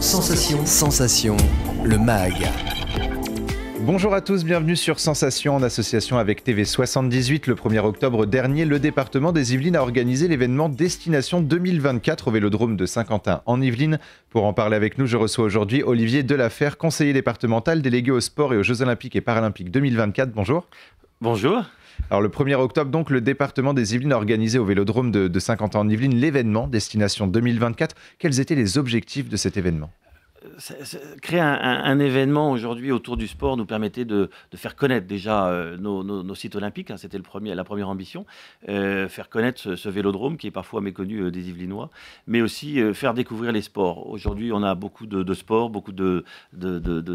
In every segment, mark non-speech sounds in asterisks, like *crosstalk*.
Sensation. Sensation, le MAG. Bonjour à tous, bienvenue sur Sensation en association avec TV78. Le 1er octobre dernier, le département des Yvelines a organisé l'événement Destination 2024 au Vélodrome de Saint-Quentin en Yvelines. Pour en parler avec nous, je reçois aujourd'hui Olivier Delafère, conseiller départemental délégué aux sport et aux Jeux Olympiques et Paralympiques 2024. Bonjour. Bonjour. Alors le 1er octobre, donc, le département des Yvelines a organisé au Vélodrome de, de Saint-Quentin-en-Yvelines l'événement Destination 2024. Quels étaient les objectifs de cet événement créer un, événement aujourd'hui autour du sport nous permettait de, faire connaître déjà euh, nos, sites olympiques, hein, le c'était la première ambition, euh, faire connaître ce, vélodrome qui est parfois méconnu euh, des Yvelinois, mais aussi faire découvrir les sports. Aujourd'hui, on a beaucoup de, sports, beaucoup de,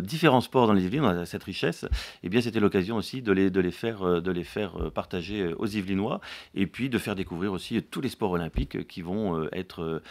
différents sports dans les Yvelines, on a cette richesse, et eh bien c'était l'occasion aussi de de les faire, de les faire partager aux Yvelinois, et puis de faire découvrir aussi tous les sports olympiques qui vont être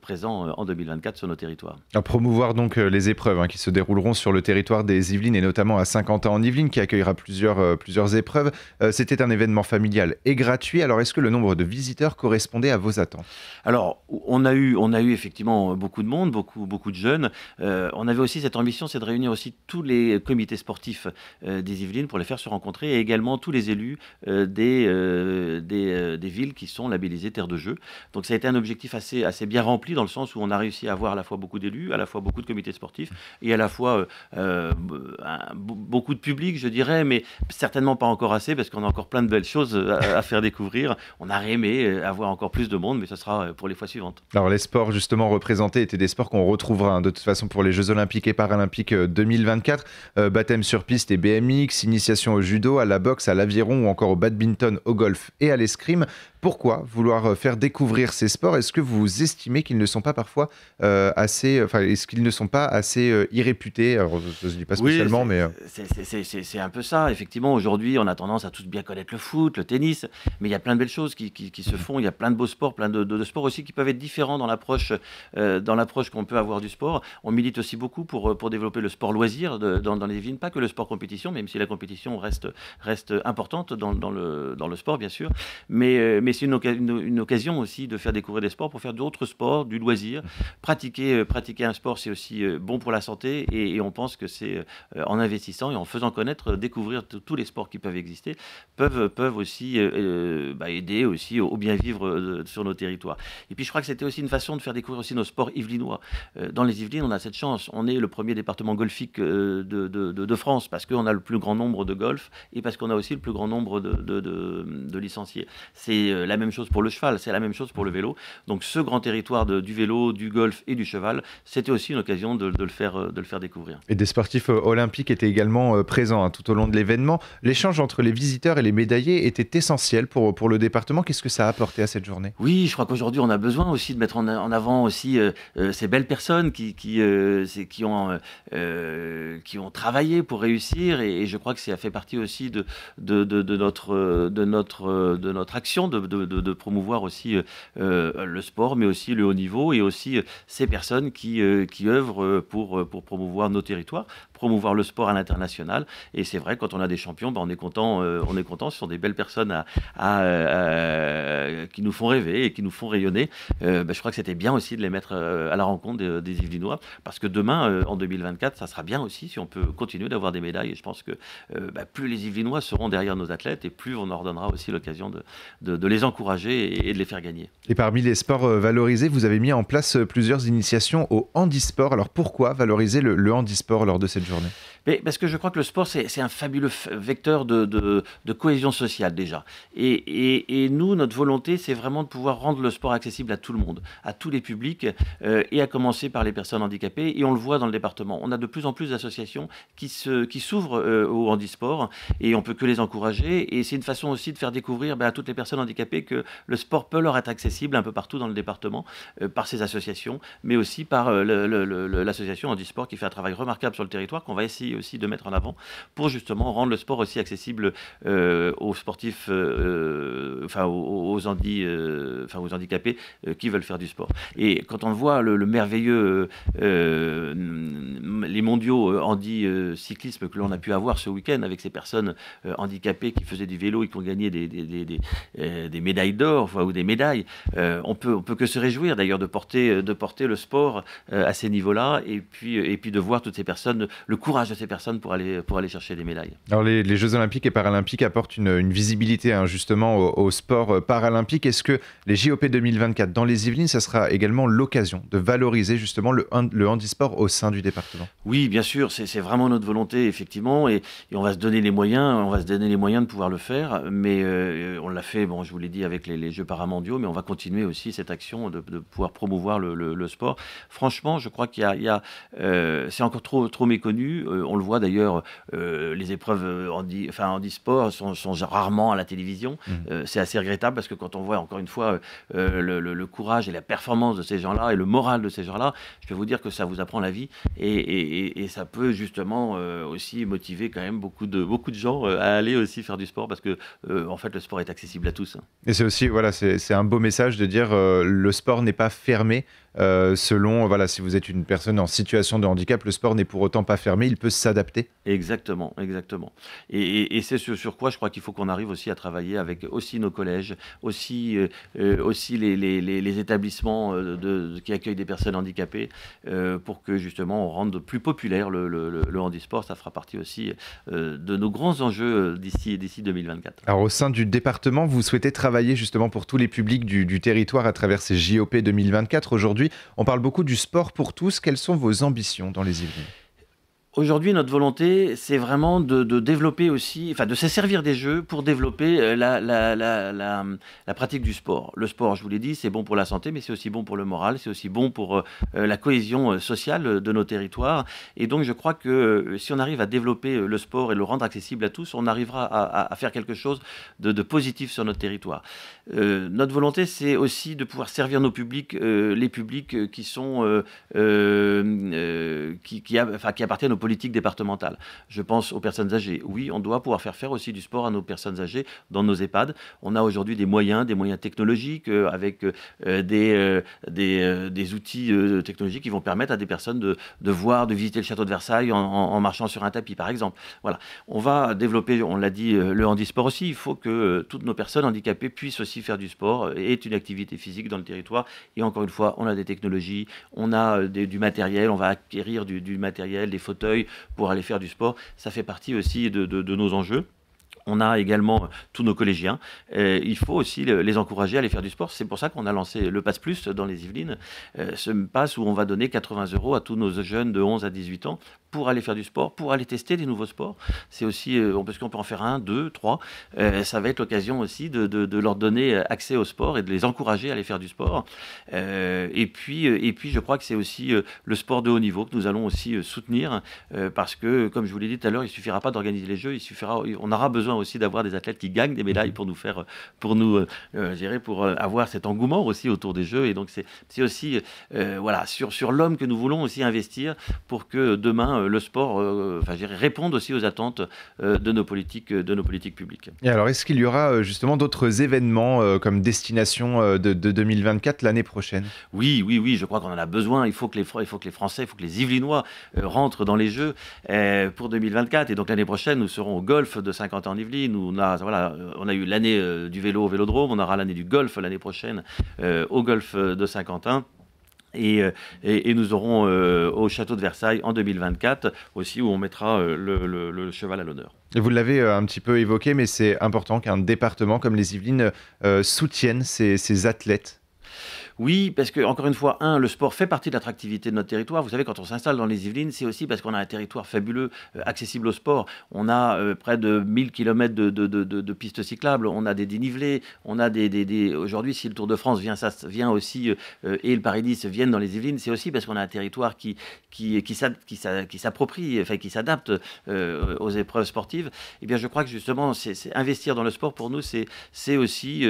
présents en 2024 sur nos territoires promouvoir donc euh, les épreuves hein, qui se dérouleront sur le territoire des Yvelines et notamment à 50 ans en Yvelines qui accueillera plusieurs, euh, plusieurs épreuves. Euh, c'était un événement familial et gratuit. Alors est-ce que le nombre de visiteurs correspondait à vos attentes Alors on a, eu, on a eu effectivement beaucoup de monde, beaucoup, beaucoup de jeunes. on avait aussi cette ambition, c'est de réunir aussi tous les comités sportifs des Yvelines pour les faire se rencontrer et également tous les élus des, des, villes qui sont labellisées terres de jeu. Donc ça a été un objectif assez, assez bien rempli dans le sens où on a réussi à avoir à la fois beaucoup d'élus, à la fois beaucoup de comités sportifs et à la fois euh, euh, beaucoup de public, je dirais, mais certainement pas encore assez parce qu'on a encore plein de belles choses euh, à, faire découvrir. On a aimé avoir encore plus de monde, mais ce sera pour les fois suivantes. Alors les sports justement représentés étaient des sports qu'on retrouvera hein, de toute façon pour les Jeux Olympiques et Paralympiques 2024. baptême sur piste et BMX, initiation au judo, à la boxe, à l'aviron ou encore au badminton, au golf et à l'escrime pourquoi vouloir euh, faire découvrir ces sports Est-ce que vous estimez qu'ils ne sont pas parfois euh, assez, euh, enfin, est-ce qu'ils ne sont pas assez irréputés Alors, je ne dis pas spécialement, mais c'est un peu ça. Effectivement, aujourd'hui, on a tendance à tous bien connaître le foot, le tennis, mais il y a plein de belles choses qui, se mm. font. Il y a plein de beaux sports, plein de, sports aussi qui peuvent être différents dans l'approche, dans l'approche qu'on peut avoir du sport. On milite aussi beaucoup pour pour développer le sport loisir dans, les villes, pas que le sport compétition, même si la compétition reste reste importante dans, le dans le sport, bien sûr, mais mais c'est une, occasion aussi de faire découvrir des sports pour faire d'autres sports, du loisir. *laughs* Pratiquer, euh, pratiquer un sport, c'est aussi euh, bon pour la santé et, on pense que c'est euh, en investissant et en faisant connaître, découvrir tous les sports qui peuvent exister, peuvent, peuvent aussi bah, aider aussi au, bien vivre sur nos territoires. Et puis je crois que c'était aussi une façon de faire découvrir aussi nos sports yvelinois. dans les Yvelines, on a cette chance. On est le premier département golfique de, de, de France parce qu'on a le plus grand nombre de golf et parce qu'on a aussi le plus grand nombre de, licenciés. C'est la même chose pour le cheval, c'est la même chose pour le vélo. Donc ce grand territoire du vélo, du golf et du cheval, c'était aussi une occasion de, le faire, euh, de le faire découvrir. Et des sportifs euh, olympiques étaient également euh, présents hein, tout au long de l'événement. L'échange entre les visiteurs et les médaillés était essentiel pour, pour le département. Qu'est-ce que ça a apporté à cette journée Oui, je crois qu'aujourd'hui on a besoin aussi de mettre en, avant aussi ces belles personnes qui, qui, ont, qui ont travaillé pour réussir et, je crois que ça fait partie aussi de, de, de notre, de, notre, de notre action de de, promouvoir aussi euh, euh, le sport, mais aussi le haut niveau et aussi euh, ces personnes qui, qui œuvrent pour, pour promouvoir nos territoires, promouvoir le sport à l'international. Et c'est vrai, quand on a des champions, ben on est content. on est content. Ce sont des belles personnes à, qui nous font rêver et qui nous font rayonner. Ben, je crois que c'était bien aussi de les mettre à la rencontre des, des Yvelinois, parce que demain, en 2024, ça sera bien aussi si on peut continuer d'avoir des médailles. Et je pense que ben, plus les Yvelinois seront derrière nos athlètes et plus on leur donnera aussi l'occasion de, de les les encourager et, de les faire gagner. Et parmi les sports euh, valorisés, vous avez mis en place euh, plusieurs initiations au handisport. Alors pourquoi valoriser le, handisport lors de cette journée Mais Parce que je crois que le sport, c'est un fabuleux vecteur de, cohésion sociale déjà. Et, nous, notre volonté, c'est vraiment de pouvoir rendre le sport accessible à tout le monde, à tous les publics, euh, et à commencer par les personnes handicapées. Et on le voit dans le département. On a de plus en plus d'associations qui s'ouvrent qui au handisport, et on peut que les encourager. Et c'est une façon aussi de faire découvrir ben, à toutes les personnes handicapées que le sport peut leur être accessible un peu partout dans le département euh, par ces associations, mais aussi par euh, l'association l'association Handisport qui fait un travail remarquable sur le territoire qu'on va essayer aussi de mettre en avant pour justement rendre le sport aussi accessible euh, aux sportifs, enfin aux, enfin aux handicapés qui veulent faire du sport. Et quand on voit le, merveilleux, mm, les mondiaux handi cyclisme que l'on a pu avoir ce week-end avec ces personnes handicapées qui faisaient du vélo et qui ont gagné des des médailles d'or ou des médailles. Euh, on peut on peut que se réjouir d'ailleurs de porter euh, de porter le sport euh, à ces niveaux-là et puis et puis de voir toutes ces personnes, le courage de ces personnes pour aller pour aller chercher des médailles. Alors les, Jeux olympiques et paralympiques apportent une, visibilité hein, justement au, sport paralympique. Est-ce que les JOP 2024 dans les Yvelines, ça sera également l'occasion de valoriser justement le, le handisport au sein du département Oui, bien sûr, c'est vraiment notre volonté effectivement et, on va se donner les moyens, on va se donner les moyens de pouvoir le faire. Mais on l'a fait, bon, je vous dit avec les, Jeux paramondiaux, mais on va continuer aussi cette action de, pouvoir promouvoir le, sport. Franchement, je crois qu'il y a, euh, c'est encore trop, trop méconnu. Euh, on le voit d'ailleurs, euh, les épreuves en enfin, sport sont, sont rarement à la télévision. Mmh. c'est assez regrettable parce que quand on voit encore une fois le, courage et la performance de ces gens-là et le moral de ces gens-là, je peux vous dire que ça vous apprend la vie et, et ça peut justement aussi motiver quand même beaucoup de, beaucoup de gens à aller aussi faire du sport parce que en fait le sport est accessible à tous. Et c'est aussi, voilà, c'est un beau message de dire euh, le sport n'est pas fermé euh, selon, voilà, si vous êtes une personne en situation de handicap, le sport n'est pour autant pas fermé, il peut s'adapter. Exactement, exactement. Et, et, c'est ce sur quoi je crois qu'il faut qu'on arrive aussi à travailler avec aussi nos collèges, aussi, euh, aussi les, les, les, établissements de, qui accueillent des personnes handicapées, pour que justement on rende plus populaire le, le, le, handisport. Ça fera partie aussi de nos grands enjeux d'ici 2024. Alors au sein du département, vous souhaitez travailler justement pour tous les publics du, territoire à travers ces JOP 2024. Aujourd'hui, on parle beaucoup du sport pour tous. Quelles sont vos ambitions dans les Yvelines Aujourd'hui, notre volonté, c'est vraiment de, développer aussi, enfin de se servir des jeux pour développer euh, la, pratique du sport. Le sport, je vous l'ai dit, c'est bon pour la santé, mais c'est aussi bon pour le moral, c'est aussi bon pour euh, euh, la cohésion sociale de nos territoires. Et donc, je crois que si on arrive à développer le sport et le rendre accessible à tous, on arrivera à, faire quelque chose de, positif sur notre territoire. notre volonté, c'est aussi de pouvoir servir nos publics, les publics qui sont, qui, qui, appartiennent aux politique départementale. Je pense aux personnes âgées. Oui, on doit pouvoir faire faire aussi du sport à nos personnes âgées dans nos EHPAD. On a aujourd'hui des moyens, des moyens technologiques, euh, avec euh, des, euh, des, outils technologiques qui vont permettre à des personnes de, de voir, de visiter le château de Versailles en, marchant sur un tapis, par exemple. Voilà. On va développer, on l'a dit, le handisport aussi. Il faut que toutes nos personnes handicapées puissent aussi faire du sport et une activité physique dans le territoire. Et encore une fois, on a des technologies, on a du matériel, on va acquérir du matériel, des fauteuils pour aller faire du sport. Ça fait partie aussi de, nos enjeux. On a également euh, tous nos collégiens. Euh, il faut aussi les encourager à aller faire du sport. C'est pour ça qu'on a lancé le Pass Plus dans les Yvelines. Euh, ce passe où on va donner 80 euros à tous nos jeunes de 11 à 18 ans pour aller faire du sport, pour aller tester des nouveaux sports. C'est aussi, euh, parce qu'on peut en faire un, deux, trois. Euh, ça va être l'occasion aussi de, leur donner euh, accès au sport et de les encourager à aller faire du sport. et, puis, et puis, je crois que c'est aussi le sport de haut niveau que nous allons aussi soutenir parce que, comme je vous l'ai dit tout à l'heure, il suffira pas d'organiser les jeux, il suffira, on aura besoin aussi d'avoir des athlètes qui gagnent des médailles pour nous faire, pour nous, gérer, pour avoir cet engouement aussi autour des jeux. Et donc, c'est aussi, voilà, sur, sur l'homme que nous voulons aussi investir pour que demain, euh, le sport euh, enfin, réponde aussi aux attentes euh, de, nos politiques, de nos politiques publiques. Et alors, est-ce qu'il y aura justement d'autres événements comme destination de, 2024 l'année prochaine Oui, oui, oui, je crois qu'on en a besoin. Il faut que les, il faut que les Français, il faut que les Yvelinois rentrent dans les jeux pour 2024. Et donc, l'année prochaine, nous serons au golf de saint quentin en Yvelines. on, a, voilà, on a eu l'année du vélo au vélodrome on aura l'année du golf l'année prochaine au golf de Saint-Quentin. Euh, et, nous aurons euh, au château de Versailles en 2024 aussi où on mettra euh, le, cheval à l'honneur. vous l'avez un petit peu évoqué, mais c'est important qu'un département comme les Yvelines soutienne ces athlètes oui, parce que, encore une fois, un, le sport fait partie de l'attractivité de notre territoire. Vous savez, quand on s'installe dans les Yvelines, c'est aussi parce qu'on a un territoire fabuleux, euh, accessible au sport. On a euh, près de 1000 km de, pistes cyclables, on a des dénivelés, on a des. des, Aujourd'hui, si le Tour de France vient, ça, vient aussi, euh, et le Paris-Nice viennent dans les Yvelines, c'est aussi parce qu'on a un territoire qui, qui, qui, qui s'approprie, enfin, qui s'adapte aux épreuves sportives. Eh bien, je crois que justement, c'est investir dans le sport, pour nous, c'est aussi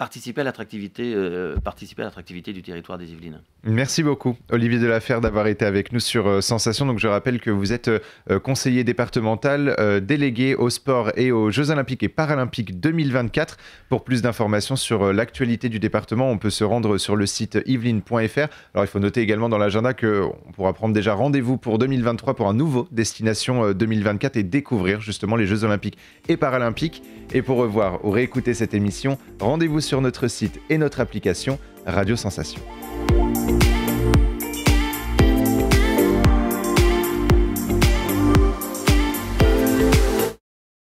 participer à l'attractivité euh, participer à du territoire des Yvelines. Merci beaucoup Olivier Delaferre d'avoir été avec nous sur euh, Sensation. Donc je rappelle que vous êtes euh, conseiller départemental délégué au sport et aux Jeux olympiques et paralympiques 2024. Pour plus d'informations sur l'actualité du département, on peut se rendre sur le site yvelines.fr. Alors il faut noter également dans l'agenda que on pourra prendre déjà rendez-vous pour 2023 pour un nouveau destination 2024 et découvrir justement les Jeux olympiques et paralympiques et pour revoir ou réécouter cette émission, rendez-vous sur sur notre site et notre application Radio Sensation.